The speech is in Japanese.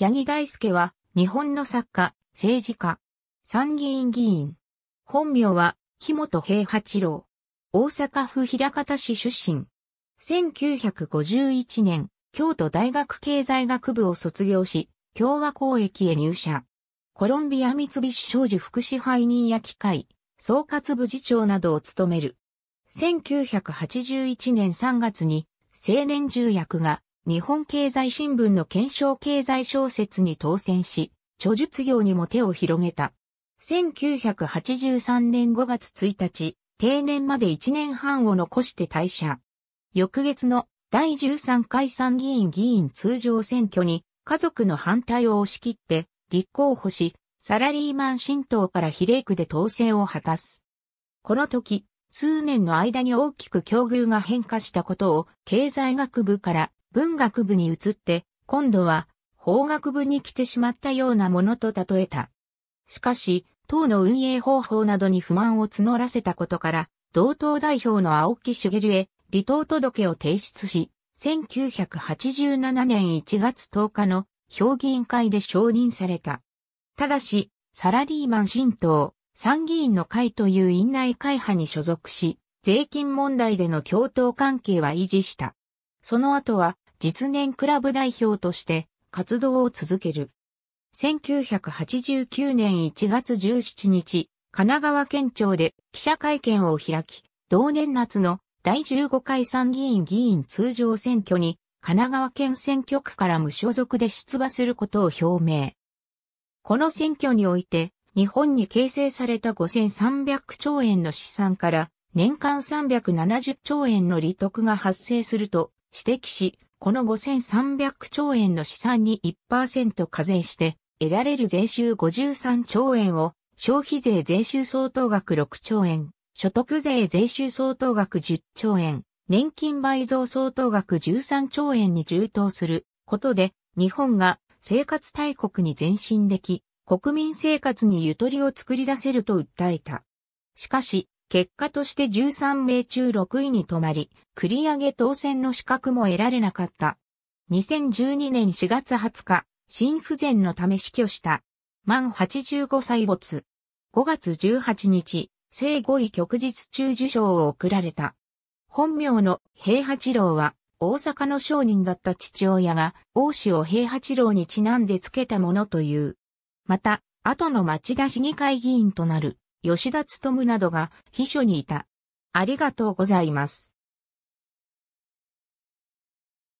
八木大輔は、日本の作家、政治家、参議院議員。本名は、木本平八郎。大阪府平方市出身。1951年、京都大学経済学部を卒業し、共和公益へ入社。コロンビア三菱商事福祉配人や機械、総括部次長などを務める。1981年3月に、青年重役が日本経済新聞の検証経済小説に当選し、著述業にも手を広げた。1983年5月1日、定年まで1年半を残して退社。翌月の第13回参議院議員通常選挙に家族の反対を押し切って立候補し、サラリーマン新党から比例区で当選を果たす。この時、数年の間に大きく境遇が変化したことを経済学部から文学部に移って、今度は法学部に来てしまったようなものと例えた。しかし、党の運営方法などに不満を募らせたことから、同党代表の青木茂へ離党届を提出し、1987年1月10日の評議員会で承認された。ただし、サラリーマン新党、参議院の会という院内会派に所属し、税金問題での共闘関係は維持した。その後は、実年クラブ代表として活動を続ける。1989年1月17日、神奈川県庁で記者会見を開き、同年夏の第15回参議院議員通常選挙に神奈川県選挙区から無所属で出馬することを表明。この選挙において、日本に形成された5300兆円の資産から年間370兆円の利得が発生すると指摘し、この5300兆円の資産に1%課税して、得られる税収53兆円を、消費税税収相当額6兆円、所得税税収相当額10兆円、年金倍増相当額13兆円に充当することで、日本が生活大国に前進でき、国民生活にゆとりを作り出せると訴えた。しかし、結果として13名中6位に止まり、繰り上げ当選の資格も得られなかった。2012年4月20日、心不全のため死去した。満85歳没。5月18日、生5位旭日中受賞を贈られた。本名の平八郎は、大阪の商人だった父親が、王子を平八郎にちなんで付けたものという。また、後の町田市議会議員となる。吉田努などが秘書にいた。ありがとうございます。